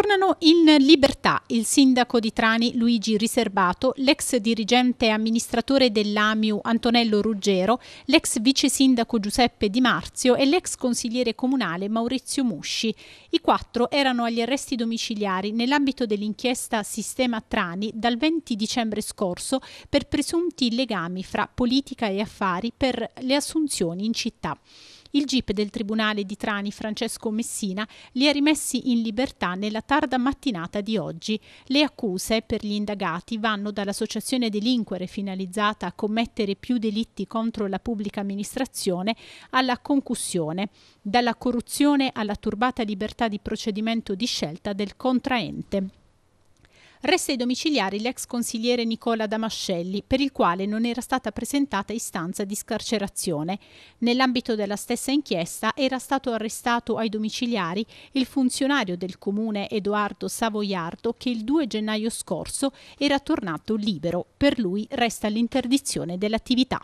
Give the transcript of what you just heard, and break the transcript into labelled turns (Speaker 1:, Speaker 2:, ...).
Speaker 1: Tornano in libertà il sindaco di Trani Luigi Riservato, l'ex dirigente amministratore dell'AMIU Antonello Ruggero, l'ex vice sindaco Giuseppe Di Marzio e l'ex consigliere comunale Maurizio Musci. I quattro erano agli arresti domiciliari nell'ambito dell'inchiesta Sistema Trani dal 20 dicembre scorso per presunti legami fra politica e affari per le assunzioni in città. Il GIP del Tribunale di Trani Francesco Messina li ha rimessi in libertà nella tarda mattinata di oggi. Le accuse per gli indagati vanno dall'associazione delinquere finalizzata a commettere più delitti contro la pubblica amministrazione alla concussione, dalla corruzione alla turbata libertà di procedimento di scelta del contraente. Resta ai domiciliari l'ex consigliere Nicola Damascelli, per il quale non era stata presentata istanza di scarcerazione. Nell'ambito della stessa inchiesta era stato arrestato ai domiciliari il funzionario del comune Edoardo Savoiardo che il 2 gennaio scorso era tornato libero. Per lui resta l'interdizione dell'attività.